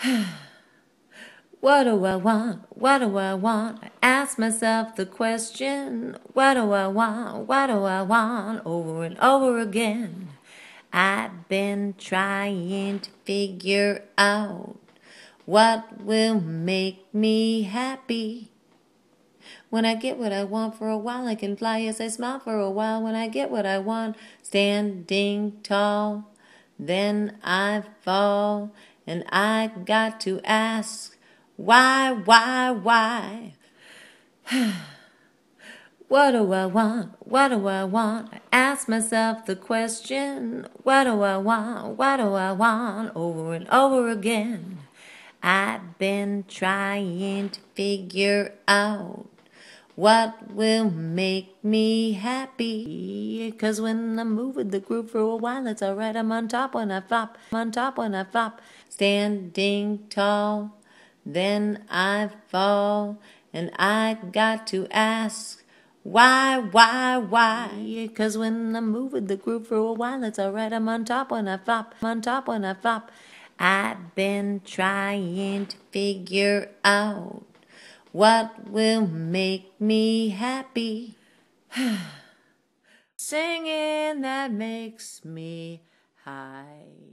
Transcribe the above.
what do I want? What do I want? I ask myself the question. What do I want? What do I want? Over and over again. I've been trying to figure out what will make me happy. When I get what I want for a while, I can fly as I smile for a while. When I get what I want, standing tall, then I fall and I got to ask, why, why, why? what do I want? What do I want? I ask myself the question, what do I want? What do I want? Over and over again. I've been trying to figure out what will make me happy? Cause when I'm moving the groove for a while, it's alright. I'm on top when I flop, I'm on top when I flop. Standing tall, then I fall. And I got to ask, why, why, why? Cause when I'm moving the groove for a while, it's alright. I'm on top when I flop, I'm on top when I flop. I've been trying to figure out what will make me happy? Singing that makes me high.